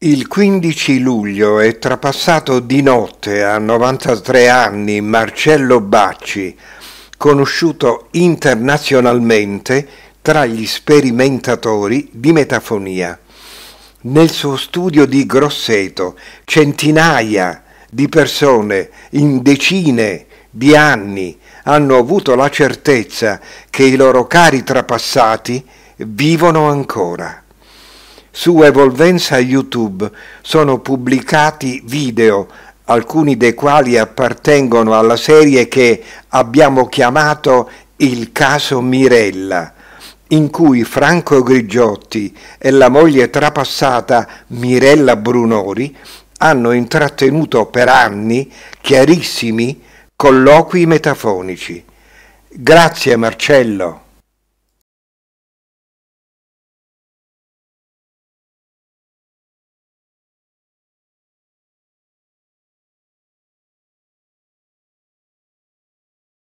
Il 15 luglio è trapassato di notte a 93 anni Marcello Bacci, conosciuto internazionalmente tra gli sperimentatori di metafonia. Nel suo studio di Grosseto centinaia di persone in decine di anni hanno avuto la certezza che i loro cari trapassati vivono ancora. Su Evolvenza YouTube sono pubblicati video, alcuni dei quali appartengono alla serie che abbiamo chiamato Il caso Mirella, in cui Franco Grigiotti e la moglie trapassata Mirella Brunori hanno intrattenuto per anni chiarissimi colloqui metafonici. Grazie Marcello.